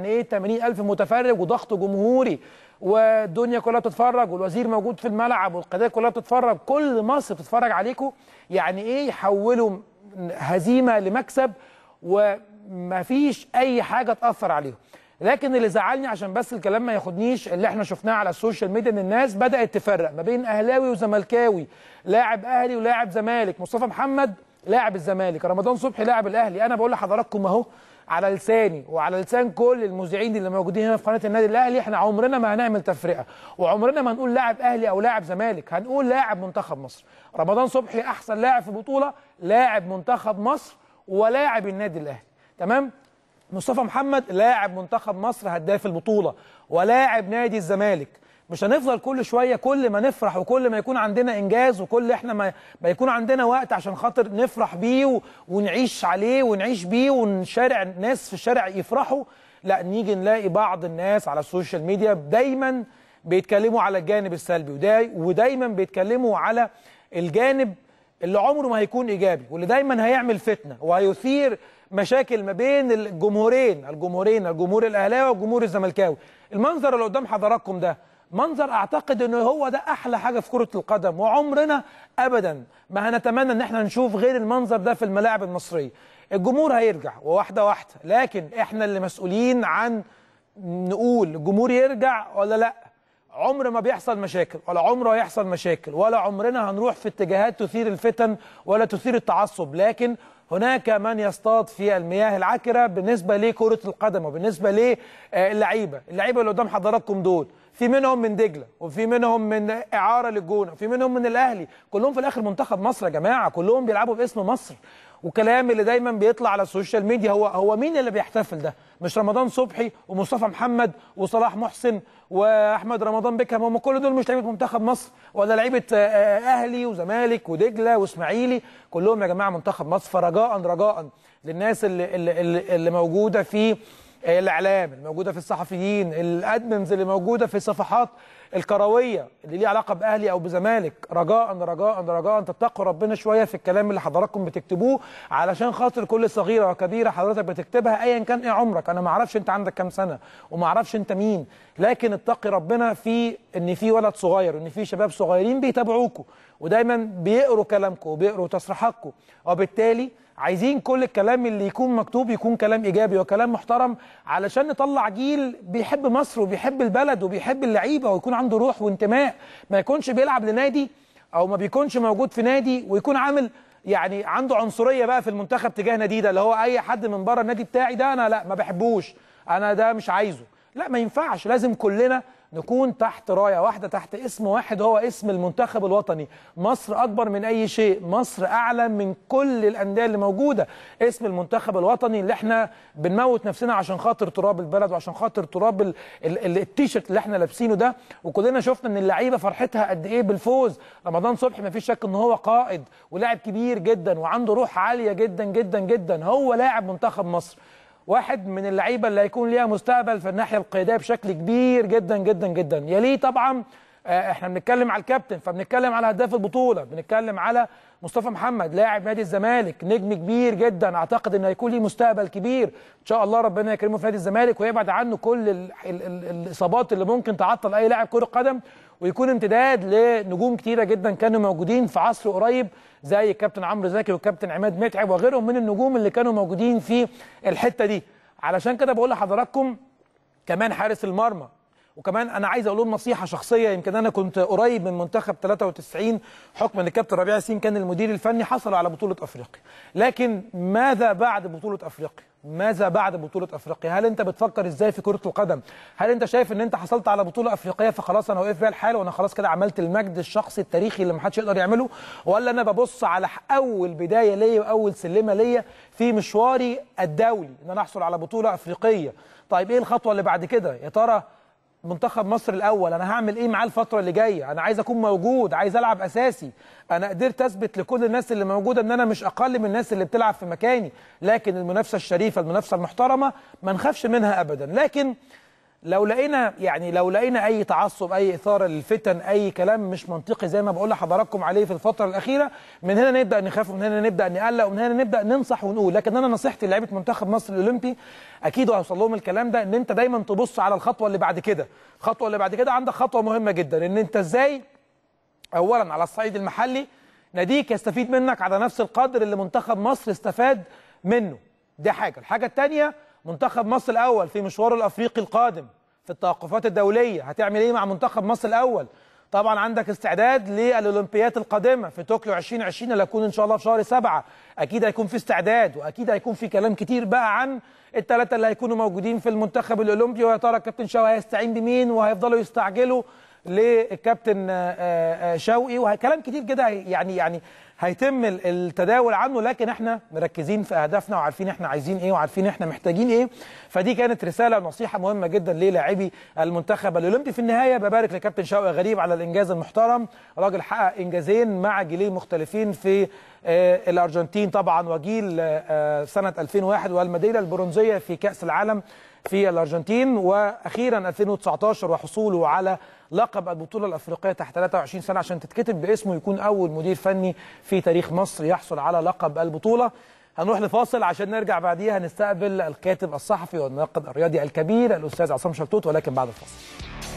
يعني ايه 80000 متفرج وضغط جمهوري والدنيا كلها بتتفرج والوزير موجود في الملعب والقضيه كلها بتتفرج كل مصر بتتفرج عليكم يعني ايه يحولوا هزيمه لمكسب ومفيش اي حاجه تاثر عليهم لكن اللي زعلني عشان بس الكلام ما ياخدنيش اللي احنا شفناه على السوشيال ميديا ان الناس بدات تفرق ما بين اهلاوي وزملكاوي لاعب اهلي ولاعب زمالك مصطفى محمد لاعب الزمالك رمضان صبحي لاعب الاهلي انا بقول لحضراتكم اهو على لساني وعلى لسان كل المذيعين اللي موجودين هنا في قناه النادي الاهلي احنا عمرنا ما هنعمل تفرقه وعمرنا ما هنقول لاعب اهلي او لاعب زمالك هنقول لاعب منتخب مصر رمضان صبحي احسن لاعب في البطوله لاعب منتخب مصر ولاعب النادي الاهلي تمام مصطفى محمد لاعب منتخب مصر هداف البطوله ولاعب نادي الزمالك مش هنفضل كل شويه كل ما نفرح وكل ما يكون عندنا انجاز وكل احنا ما, يكون عندنا وقت عشان خاطر نفرح بيه ونعيش عليه ونعيش بيه ونشارع الناس في الشارع يفرحوا لا نيجي نلاقي بعض الناس على السوشيال ميديا دايما بيتكلموا على الجانب السلبي وداي ودايما بيتكلموا على الجانب اللي عمره ما هيكون ايجابي واللي دايما هيعمل فتنه وهيثير مشاكل ما بين الجمهورين الجمهورين الجمهور الاهلاوي والجمهور الزملكاوي المنظر اللي قدام حضراتكم ده منظر اعتقد انه هو ده احلى حاجه في كره القدم وعمرنا ابدا ما هنتمنى ان احنا نشوف غير المنظر ده في الملاعب المصريه الجمهور هيرجع وواحده واحده لكن احنا اللي مسؤولين عن نقول الجمهور يرجع ولا لا عمر ما بيحصل مشاكل ولا عمره هيحصل مشاكل ولا عمرنا هنروح في اتجاهات تثير الفتن ولا تثير التعصب لكن هناك من يصطاد في المياه العكره بالنسبه لكره القدم وبالنسبه للعيبه اللعيبه اللي قدام حضراتكم دول في منهم من دجله وفي منهم من اعاره للجونه وفي منهم من الاهلي كلهم في الاخر منتخب مصر يا جماعه كلهم بيلعبوا باسم مصر وكلام اللي دايما بيطلع على السوشيال ميديا هو هو مين اللي بيحتفل ده مش رمضان صبحي ومصطفى محمد وصلاح محسن واحمد رمضان بيكهام هم كل دول مش لعيبه منتخب مصر ولا لعيبه آه، آه، اهلي وزمالك ودجله واسماعيلي كلهم يا جماعه منتخب مصر فرجاء رجاء للناس اللي اللي, اللي موجوده في إيه، الاعلام الموجوده في الصحفيين الادمنز اللي موجوده في الصفحات الكرويه اللي ليها علاقه باهلي او بزمالك رجاء رجاء رجاء تتقوا ربنا شويه في الكلام اللي حضراتكم بتكتبوه علشان خاطر كل صغيره وكبيره حضرتك بتكتبها ايا كان ايه عمرك انا ما اعرفش انت عندك كام سنه وما اعرفش انت مين لكن اتقي ربنا في ان في ولد صغير وان في شباب صغيرين بيتابعوكوا ودايما بيقروا كلامكم وبيقروا تصريحاتكم وبالتالي عايزين كل الكلام اللي يكون مكتوب يكون كلام ايجابي وكلام محترم علشان نطلع جيل بيحب مصر وبيحب البلد وبيحب اللعيبه ويكون عنده روح وانتماء ما يكونش بيلعب لنادي او ما بيكونش موجود في نادي ويكون عامل يعني عنده عنصريه بقى في المنتخب تجاه نادي ده اللي هو اي حد من بره النادي بتاعي ده انا لا ما بحبوش انا ده مش عايزه لا ما ينفعش لازم كلنا نكون تحت رايه واحده تحت اسم واحد هو اسم المنتخب الوطني مصر اكبر من اي شيء مصر اعلى من كل الانديه اللي موجوده اسم المنتخب الوطني اللي احنا بنموت نفسنا عشان خاطر تراب البلد وعشان خاطر تراب التيشيرت اللي احنا لابسينه ده وكلنا شفنا ان اللعيبه فرحتها قد ايه بالفوز رمضان صبحي ما فيش شك ان هو قائد ولاعب كبير جدا وعنده روح عاليه جدا جدا جدا هو لاعب منتخب مصر واحد من اللعيبه اللي هيكون ليها مستقبل في الناحيه القياديه بشكل كبير جدا جدا جدا يليه طبعا آه، احنا بنتكلم على الكابتن فبنتكلم على هداف البطوله بنتكلم على مصطفى محمد لاعب نادي الزمالك نجم كبير جدا اعتقد ان هيكون ليه مستقبل كبير ان شاء الله ربنا يكرمه في نادي الزمالك ويبعد عنه كل الـ الـ الـ الاصابات اللي ممكن تعطل اي لاعب كره قدم ويكون امتداد لنجوم كتيره جدا كانوا موجودين في عصر قريب زي الكابتن عمرو زكي والكابتن عماد متعب وغيرهم من النجوم اللي كانوا موجودين في الحته دي علشان كده بقول لحضراتكم كمان حارس المرمى وكمان انا عايز اقول لهم نصيحه شخصيه يمكن انا كنت قريب من منتخب 93 حكم ان الكابتن ربيع ياسين كان المدير الفني حصل على بطوله افريقيا لكن ماذا بعد بطوله افريقيا ماذا بعد بطولة أفريقيا؟ هل أنت بتفكر إزاي في كرة القدم؟ هل أنت شايف إن أنت حصلت على بطولة أفريقية فخلاص أنا وقف بيها الحال وأنا خلاص كده عملت المجد الشخصي التاريخي اللي محدش يقدر يعمله؟ ولا أنا ببص على أول بداية ليا وأول سلمة ليا في مشواري الدولي إن أنا أحصل على بطولة أفريقية؟ طيب إيه الخطوة اللي بعد كده؟ يا ترى منتخب مصر الاول انا هعمل ايه معاه الفتره اللي جايه انا عايز اكون موجود عايز العب اساسي انا قدرت اثبت لكل الناس اللي موجوده ان انا مش اقل من الناس اللي بتلعب في مكاني لكن المنافسه الشريفه المنافسه المحترمه ما نخافش منها ابدا لكن لو لقينا يعني لو لقينا اي تعصب اي اثاره للفتن اي كلام مش منطقي زي ما بقول لحضراتكم عليه في الفتره الاخيره من هنا نبدا نخاف ومن هنا نبدا نقلق ومن هنا نبدا ننصح ونقول لكن انا نصيحتي لعيبه منتخب مصر الاولمبي اكيد وهوصل لهم الكلام ده ان انت دايما تبص على الخطوه اللي بعد كده الخطوه اللي بعد كده عندك خطوه مهمه جدا ان انت ازاي اولا على الصعيد المحلي ناديك يستفيد منك على نفس القدر اللي منتخب مصر استفاد منه دي حاجه الحاجه الثانيه منتخب مصر الاول في مشواره الافريقي القادم في التوقفات الدوليه هتعمل ايه مع منتخب مصر الاول طبعا عندك استعداد للاولمبيات القادمه في طوكيو 2020 اللي هتكون ان شاء الله في شهر سبعة اكيد هيكون في استعداد واكيد هيكون في كلام كتير بقى عن الثلاثه اللي هيكونوا موجودين في المنتخب الاولمبي ويا ترى الكابتن شوقي هيستعين بمين وهيفضلوا يستعجلوا للكابتن آه، آه، آه، شوقي وكلام كتير كده يعني يعني هيتم التداول عنه لكن احنا مركزين في اهدافنا وعارفين احنا عايزين ايه وعارفين احنا محتاجين ايه فدي كانت رساله ونصيحه مهمه جدا للاعبي المنتخب الاولمبي في النهايه ببارك لكابتن شوقي غريب على الانجاز المحترم راجل حقق انجازين مع جيلين مختلفين في آه، الارجنتين طبعا وجيل آه، آه، سنه 2001 والميداليه البرونزيه في كاس العالم في الارجنتين واخيرا 2019 وحصوله على لقب البطوله الافريقيه تحت 23 سنه عشان تتكتب باسمه يكون اول مدير فني في في تاريخ مصر يحصل على لقب البطولة هنروح لفاصل عشان نرجع بعديها نستقبل الكاتب الصحفي والناقد الرياضي الكبير الأستاذ عصام شلتوت ولكن بعد الفاصل